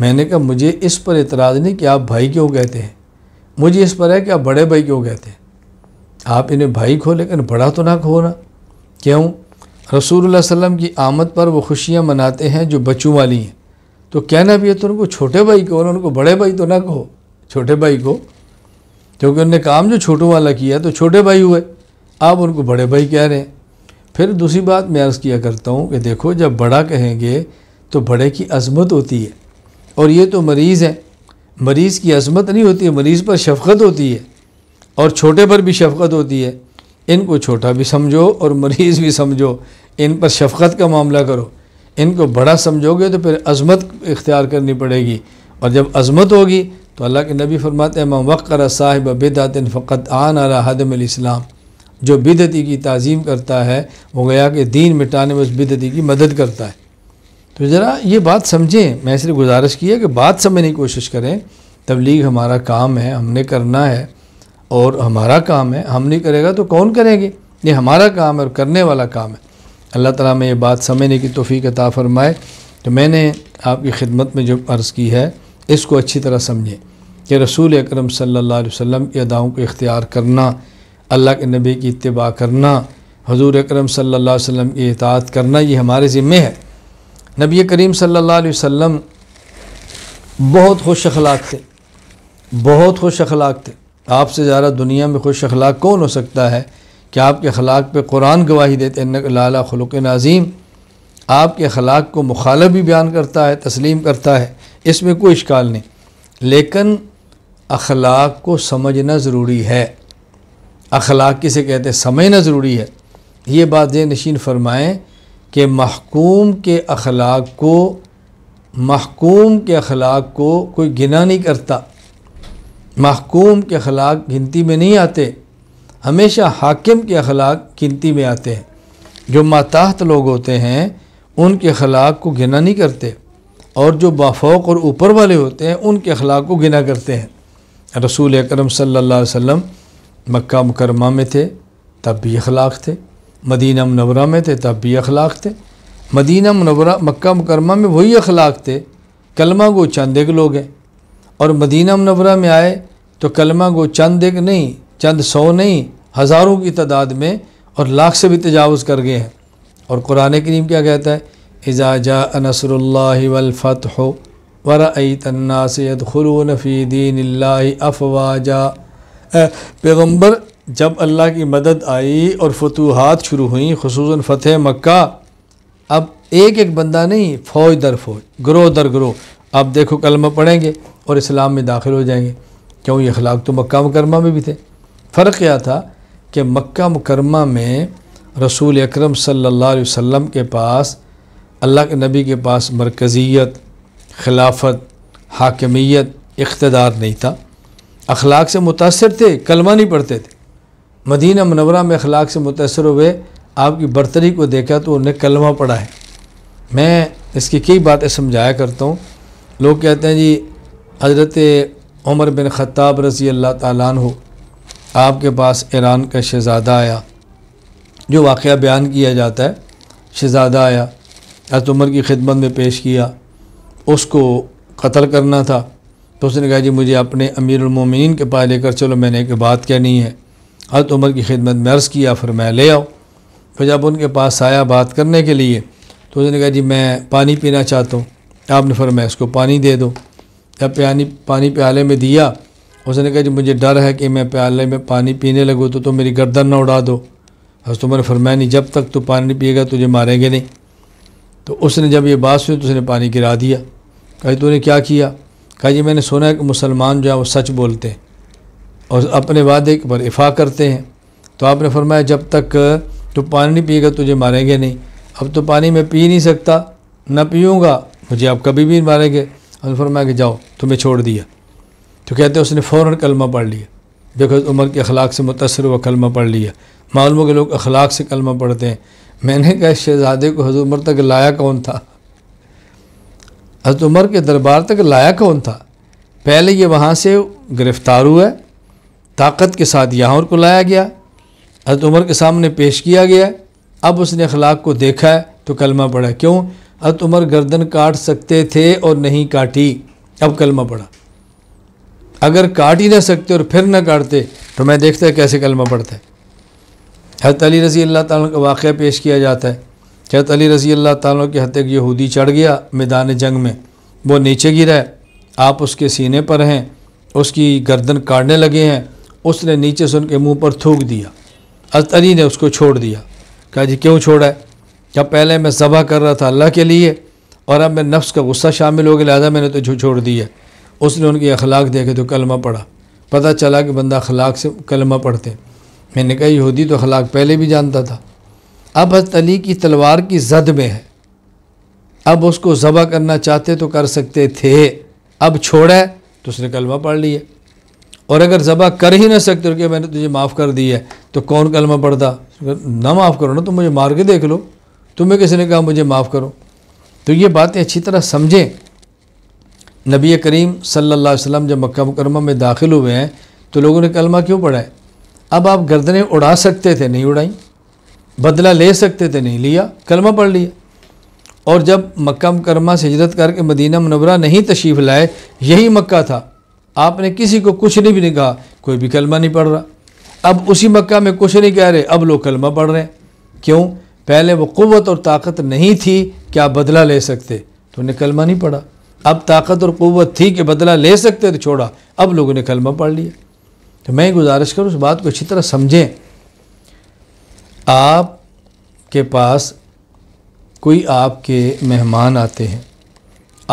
मैंने कहा मुझे इस पर एतराज़ नहीं कि आप भाई क्यों कहते हैं मुझे इस पर है कि आप बड़े भाई क्यों कहते हैं आप इन्हें भाई खो लेकिन बड़ा तो ना खो ना क्यों रसूल सल्लम की आमद पर वो खुशियाँ मनाते हैं जो बच्चों वाली हैं तो कहना भी है तो उनको छोटे भाई को ना उनको बड़े भाई तो ना कहो छोटे भाई को क्योंकि उनने काम जो छोटों वाला किया तो छोटे भाई हुए आप उनको बड़े भाई कह रहे हैं फिर दूसरी बात मैं अर्ज़ किया करता हूँ कि देखो जब बड़ा कहेंगे तो बड़े की अजमत होती है और ये तो मरीज़ है मरीज़ की अजमत नहीं होती है मरीज़ पर शफकत होती है और छोटे पर भी शफकत होती है इनको छोटा भी समझो और मरीज़ भी समझो इन पर शफकत का मामला करो इनको बड़ा समझोगे तो फिर अजमत इख्तियार करनी पड़ेगी और जब अजमत होगी तो अल्लाह के नबी फरमाते हैं मम साहिब बिदातिन फ़क़त आन अला हदम इस्लाम जो बिदती की तज़ीम करता है वो गया कि दीन मिटाने में उस बिदती की मदद करता है तो ज़रा ये बात समझें मैं सिर्फ गुजारिश की है कि बात समझने की कोशिश करें तबलीग हमारा काम है हमने करना है और हमारा काम है हम नहीं करेगा तो कौन करेंगे ये हमारा काम है और करने वाला काम है अल्लाह ताला में ये बात समझने की तोफ़ी अता फ़रमाए तो मैंने आपकी खिदमत में जो अर्ज़ की है इसको अच्छी तरह समझें कि रसूल अकरम सल्लल्लाहु अलैहि वसल्लम की अदाओं को इख्तियार करना अल्लाह के नबी की इतबा करना हजूर अक्रम सल्ला वसम की इतात करना ये हमारे ज़िम्मे है नबी करीम सल्ला वम बहुत खुश अखलाक थे बहुत खुश अखलाक थे आपसे ज़्यादा दुनिया में खुश अखलाक कौन हो सकता है कि आपके अखलाक पर कुरान गवाही देते लाला खलुक नाजीम आपके अखलाक को मुखालब भी बयान करता है तस्लीम करता है इसमें कोई इश्काल नहीं लेकिन अखलाक को समझना ज़रूरी है अखलाक किसे कहते हैं समझना ज़रूरी है ये बात जे नशीन फरमाएँ कि महकूम के अखलाक को महकूम के अखलाक को कोई गिना नहीं करता महकूम के अखलाक गिनती में नहीं आते हमेशा हाकिम के अखलाक गिनती में आते हैं जो माताहत लोग होते हैं उनके अखलाक को गिना नहीं करते और जो बाफोक और ऊपर वाले होते हैं उनके अखलाक को गिना करते हैं रसूल अक्रम सल्ला वसम मक्का मुकरमा में थे तब भी अखलाक थे मदीना मनवरा में थे तब भी अखलाक थे मदीना मनवरा मक्का मुकरमा में वही अखलाक थे कलमा गो चंद एक लोग हैं और मदीना मनवरा में आए तो कलमा गो चंद एक नहीं चंद सौ नहीं हज़ारों की तादाद में और लाख से भी तजावज़ कर गए हैं और कुरान करीम क्या कहता है इजाजा नसरल्लाफ़त हो वरा तन्ना सैद खलूनफ़ी दीन अफवाजा पैगम्बर जब अल्लाह की मदद आई और फतूहत शुरू हुई खसूस फ़तेह मक्का अब एक एक बंदा नहीं फ़ौज दर फौज ग्रोह दर ग्रोह आप देखो कलमा पढ़ेंगे और इस्लाम में दाखिल हो जाएंगे क्यों ये अखलाक तो मक्का मुकरमा में भी थे फ़र्क क्या था कि मक्का मुकरमा में रसूल अक्रम सम के पास अल्लाह के नबी के पास मरकज़ियत खिलाफत हाकमियत इकतदार नहीं था अखलाक से मुतासर थे कलमा नहीं पढ़ते थे मदीना मनवरा में अखलाक से मुतासर हुए आपकी बर्तरी को देखा तो उन्हें कलमा पढ़ा है मैं इसकी कई बातें समझाया करता हूँ लोग कहते हैं जी हज़रत उमर बिन ख़त्ताब रसी अल्लाह तन हो आपके पास ईरान का शहज़ादा आया जो वाक़ बयान किया जाता है शहज़ादा आया हजरत उमर की खिदमत में पेश किया उसको कत्ल करना था तो उसने कहा जी मुझे अपने अमीरमिन के पास लेकर चलो मैंने एक बात कहनी है तो उमर की खिदमत में अर्ज़ किया फिर मैं ले आओ फिर जब उनके पास आया बात करने के लिए तो उसने कहा जी मैं पानी पीना चाहता हूँ आपने फरमाया इसको पानी दे दो जब पानी पानी प्याले में दिया उसने कहा जी मुझे डर है कि मैं प्याले में पानी पीने लगूँ तो तुम तो मेरी गर्दन ना उड़ा दो हजरत उमर फरमाया नहीं जब तक तू पानी नहीं पिएगा तुझे मारेंगे नहीं तो उसने जब ये बात सुनी तो उसने पानी गिरा दिया कहीं तूने क्या किया कहा जी मैंने सुना है कि मुसलमान जो है वो सच बोलते हैं और अपने वादे पर इफ़ा करते हैं तो आपने फरमाया जब तक तू पानी नहीं पिएगा तुझे मारेंगे नहीं अब तो पानी मैं पी नहीं सकता ना पीऊँगा मुझे आप कभी भी मारेंगे और फरमाया कि जाओ तुम्हें छोड़ दिया तो कहते हैं उसने फ़ौर कलमा पढ़ लिया बिकॉज उम्र के अखलाक से मुतासर हुआ कलमा पढ़ लिया मालूम के लोग अखलाक से कलमा पढ़ते हैं मैंने कहा शहजादे को हजूर उम्र तक लाया कौन था हजरत उमर के दरबार तक लाया कौन था पहले ये वहाँ से गिरफ़्तार हुआ ताकत के साथ यहाँ और को लाया गया हजरत उमर के सामने पेश किया गया अब उसने अखलाक को देखा है तो कलमा पढ़ा क्यों हजरत उमर गर्दन काट सकते थे और नहीं काटी अब कलमा पढ़ा अगर काट ही ना सकते और फिर ना काटते तो मैं देखता कैसे कलमा पढ़ता है हजरत अली रजी अल्लाह तक वाक़ पेश किया जाता है हजरत अली रजी अल्लाह ताली के हद तक यहूदी चढ़ गया मैदान जंग में वो नीचे गिरा है आप उसके सीने पर हैं उसकी गर्दन काटने लगे हैं उसने नीचे से उनके मुंह पर थूक दिया हजरत अली ने उसको छोड़ दिया कहा जी क्यों छोड़ा है क्या पहले मैं सभा कर रहा था अल्लाह के लिए और अब मैं नफ्स का गुस्सा शामिल हो गया लिहाजा मैंने तो छोड़ दिया उसने उनके अखलाक देखे तो कलमा पढ़ा पता चला कि बंदा अखलाक से कलमा पढ़ते मैंने कहा यहूदी तो अखलाक पहले भी जानता था अब हजरत अली की तलवार की जद में है अब उसको ज़बह करना चाहते तो कर सकते थे अब छोड़ा तो उसने कलमा पढ़ लिया और अगर ज़बह कर ही ना सकते कि मैंने तुझे माफ़ कर दिया है तो कौन कलमा पढ़ता ना माफ़ करो ना तुम मुझे मार के देख लो तुम्हें किसी ने कहा मुझे माफ़ करो तो ये बातें अच्छी तरह समझें नबी करीम सल्लल्लाहु अलैहि वसल्लम जब मक्का मुकरमा में दाखिल हुए हैं तो लोगों ने कलमा क्यों पढ़ा है अब आप गर्दनें उड़ा सकते थे नहीं उड़ाई बदला ले सकते थे नहीं लिया कलमा पढ़ लिया और जब मक्का मुकरमा से हिजरत करके मदीना मनवरा नहीं तशरीफ़ लाए यही मक्का था आपने किसी को कुछ नहीं भी नहीं कहा कोई भी कलमा नहीं पढ़ रहा अब उसी मक्का में कुछ नहीं कह रहे अब लोग कलमा पढ़ रहे हैं क्यों पहले वो क़वत और ताकत नहीं थी कि आप बदला ले सकते तो उन्हें कलमा नहीं पढ़ा अब ताकत और क़वत थी कि बदला ले सकते तो छोड़ा अब लोगों ने कलमा पढ़ लिया तो मैं गुजारिश करूँ उस बात को अच्छी तरह समझें आप के पास कोई आपके मेहमान आते हैं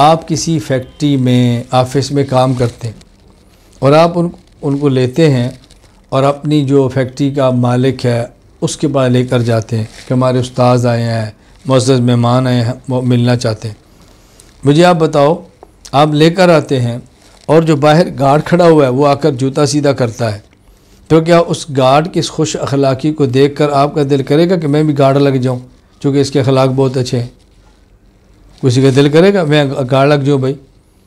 आप किसी फैक्ट्री में ऑफिस में काम करते हैं और आप उन उनको लेते हैं और अपनी जो फैक्ट्री का मालिक है उसके पास लेकर जाते हैं कि हमारे उस्ताद आए हैं मज्ज़ मेहमान आए हैं मिलना चाहते हैं मुझे आप बताओ आप लेकर आते हैं और जो बाहर गार्ड खड़ा हुआ है वो आकर जूता सीधा करता है तो क्या उस गार्ड की इस खुश अखलाक़ी को देख कर आपका दिल करेगा कि मैं भी गार्ड लग जाऊँ चूँकि इसके अखलाक बहुत अच्छे हैं किसी का दिल करेगा मैं गार्ड लग जाऊँ भाई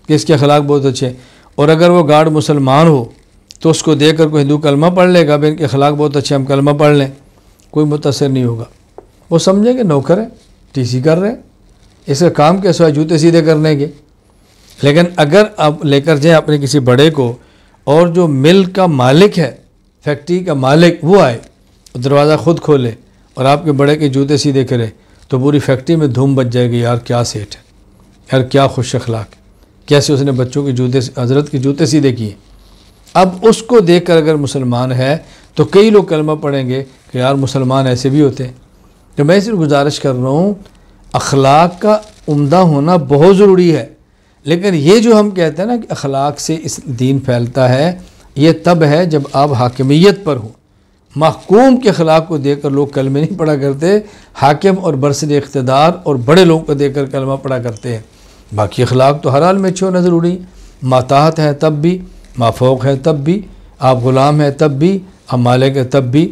कि इसके अखलाक बहुत अच्छे हैं और अगर वो गार्ड मुसलमान हो तो उसको देख कर कोई हिंदू कलमा पढ़ लेगा भाई इनके अखलाक बहुत अच्छे हम कलमा पढ़ लें कोई मुतासर नहीं होगा वो समझेंगे नौकर है टी सी कर रहे हैं इसका काम के सिवा जूते सीधे करने के लेकिन अगर आप लेकर जाएँ अपने किसी बड़े को और जो मिल का मालिक है फैक्ट्री का मालिक वो आए दरवाज़ा ख़ुद खोले और आपके बड़े के जूते सीधे करे तो पूरी फैक्ट्री में धूम बच जाएगी यार क्या सेठ है यार क्या खुश अखलाक कैसे उसने बच्चों के जूते हजरत के जूते सीधे किए अब उसको देख कर अगर मुसलमान है तो कई लोग कलमा पढ़ेंगे कि यार मुसलमान ऐसे भी होते हैं तो मैं सिर्फ गुजारिश कर रहा हूँ अखलाक का उमदा होना बहुत ज़रूरी है लेकिन ये जो हम कहते हैं ना कि अखलाक से इस दीन फैलता है ये तब है जब आप हाकमियत पर हो महकूम के ख़िलाफ़ को देकर लोग कलमे नहीं पढ़ा करते हाकिम और बरसर इकतदार और बड़े लोगों को देकर कलमा पढ़ा करते हैं बाकी अखलाक तो हर हाल में अच्छे होना ज़रूरी माताहत है तब भी माफोक है तब भी आप ग़ुलाम हैं तब भी आप मालिक हैं तब भी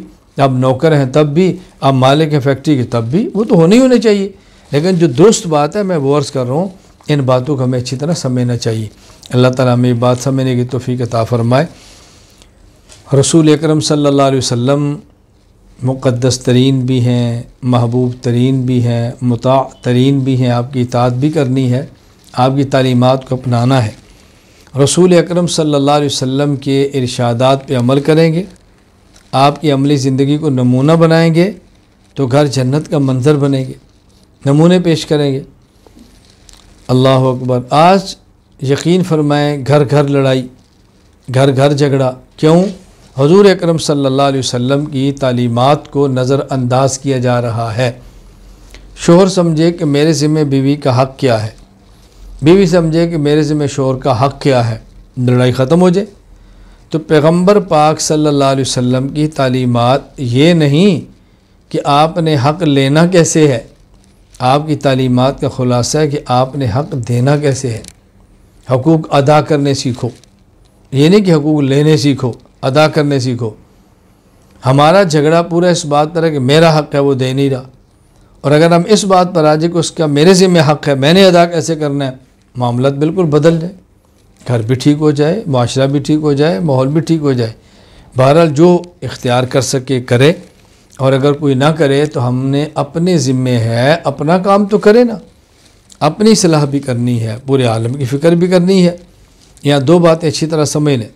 आप नौकर हैं तब भी आप मालिक हैं फैक्ट्री के तब भी वो तो होने ही होने चाहिए लेकिन जो दुरुस्त बात है मैं वो अर्ज़ कर रहा हूँ इन बातों को हमें अच्छी तरह समझना चाहिए अल्लाह ताला हमें ये बात समझने की तोफ़ी अता फ़रमाए रसूल अकरम सल्लल्लाहु अलैहि वसल्लम तरीन भी हैं महबूब तरीन भी हैं मुता तरीन भी हैं आपकी इताद भी करनी है आपकी तलीमत को अपनाना है रसूल अकरम सल्लल्लाहु अलैहि वसल्लम के इरशादात पे अमल करेंगे आपकी अमली ज़िंदगी को नमूना बनाएंगे तो घर जन्नत का मंजर बनेंगे नमूने पेश करेंगे अल्लाह अकबर आज यकीन फरमाएँ घर घर लड़ाई घर घर झगड़ा क्यों हजूर अक्रम सल्ला की तलीमत को नज़रअंदाज किया जा रहा है शोहर समझे कि मेरे ज़िम्मे बीवी का हक़ क्या है बीवी समझे कि मेरे ज़िम्मे शोहर का हक़ क्या है लड़ाई ख़त्म हो जाए तो पैगम्बर पाक सल्ला वम की तलीमत ये नहीं कि आपने हक़ लेना कैसे है आपकी तलीमत का ख़ुलासा है कि आपने हक़ देना कैसे है हकूक़ अदा करने सीखो ये नहीं कि हकूक़ लेने सीखो अदा करने सीखो हमारा झगड़ा पूरा इस बात पर है कि मेरा हक है वो दे नहीं रहा और अगर हम इस बात पर आ जाए कि उसका मेरे ज़िम्मे हक है मैंने अदा कैसे करना है मामला तो बिल्कुल बदल जाए घर भी ठीक हो जाए माशरा भी ठीक हो जाए माहौल भी ठीक हो जाए बहरहाल जो इख्तियार कर सके करे और अगर कोई ना करे तो हमने अपने ज़िम्मे है अपना काम तो करे ना अपनी सलाह भी करनी है पूरे आलम की फ़िक्र भी करनी है यहाँ दो बातें अच्छी तरह समझ लें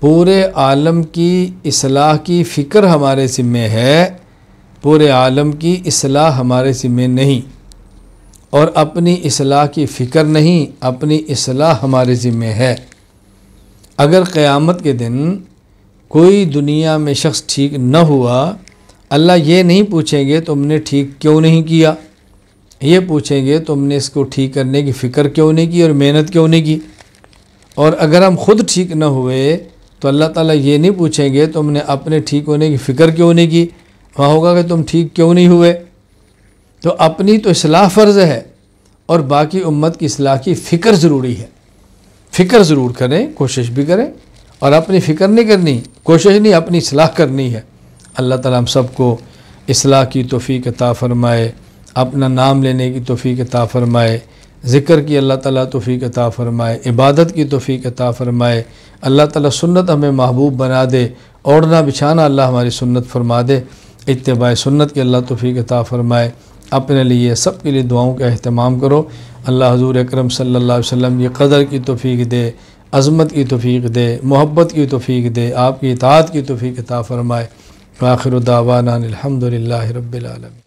पूरे आलम की असलाह की फ़िक्र हमारे ज़िम्मे है पूरे आलम की असलाह हमारे ज़िम्मे नहीं और अपनी असलाह की फ़िक्र नहीं अपनी असलाह हमारे ज़िम्मे है अगर क़यामत के दिन कोई दुनिया में शख्स ठीक न हुआ अल्लाह ये नहीं पूछेंगे तुमने ठीक क्यों नहीं किया ये पूछेंगे तुमने इसको ठीक करने की फ़िक्र क्यों नहीं की और मेहनत क्यों नहीं की और अगर हम ख़ुद ठीक न हुए तो अल्लाह ताला ये नहीं पूछेंगे तुमने अपने ठीक होने की फ़िक्र क्यों नहीं की वहाँ होगा कि तुम ठीक क्यों नहीं हुए तो अपनी तो असलाह फ़र्ज़ है और बाकी उम्मत की असलाह की फ़िक्र ज़रूरी है फ़िक्र ज़रूर करें कोशिश भी करें और अपनी फ़िक्र नहीं करनी कोशिश नहीं अपनी असलाह करनी है अल्लाह ताला हम सबको असलाह की तोफ़ी के फ़रमाए अपना नाम लेने की तोफ़ी अता फ़रमाए ज़िक्र की अल्लाह ताला तौफीक अता फ़रमाए इबादत की तौफीक अता फ़रमाए अल्लाह ताला सुन्नत हमें महबूब बना दे ओढ़ना बिछाना अल्लाह हमारी सुन्नत फरमा दे इतबा सुन्नत की अल्लाह तौफीक अता फ़रमाए अपने लिए सब के लिए दुआओं का अहतमाम करो अल्लाह हजूर अक्रम सल्ला वसम ये कदर की तोफ़ी दे अज़मत की तोफ़ी दे मोहब्बत की तोफ़ी दे आपकी इतात की तोफ़ी अता फ़रमाए आखिर दावाना अलहमदिल्ला रबालम